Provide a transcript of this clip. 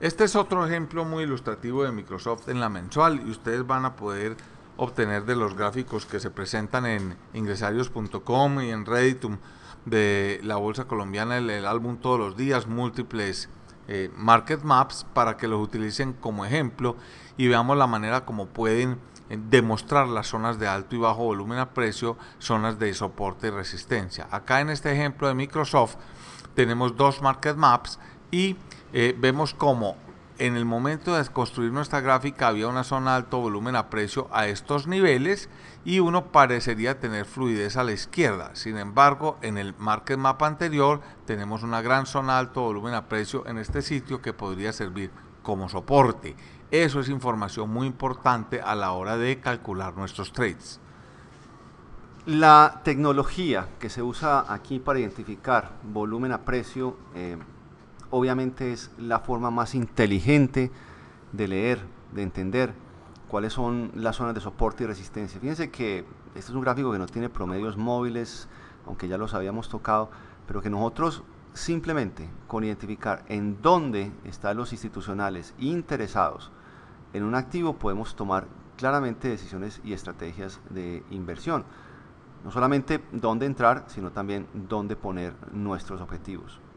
Este es otro ejemplo muy ilustrativo de Microsoft en la mensual y ustedes van a poder obtener de los gráficos que se presentan en ingresarios.com y en Reddit de la Bolsa Colombiana, el, álbum todos los días, múltiples eh, market maps para que los utilicen como ejemplo y veamos la manera como pueden eh, demostrar las zonas de alto y bajo volumen a precio, zonas de soporte y resistencia. Acá en este ejemplo de Microsoft tenemos dos market maps y eh, vemos cómo en el momento de construir nuestra gráfica había una zona alto volumen a precio a estos niveles y uno parecería tener fluidez a la izquierda. Sin embargo, en el market map anterior tenemos una gran zona alto volumen a precio en este sitio que podría servir como soporte. Eso es información muy importante a la hora de calcular nuestros trades. La tecnología que se usa aquí para identificar volumen a precio eh, obviamente es la forma más inteligente de leer, de entender cuáles son las zonas de soporte y resistencia. Fíjense que este es un gráfico que no tiene promedios móviles, aunque ya los habíamos tocado, pero que nosotros simplemente con identificar en dónde están los institucionales interesados en un activo podemos tomar claramente decisiones y estrategias de inversión. No solamente dónde entrar, sino también dónde poner nuestros objetivos.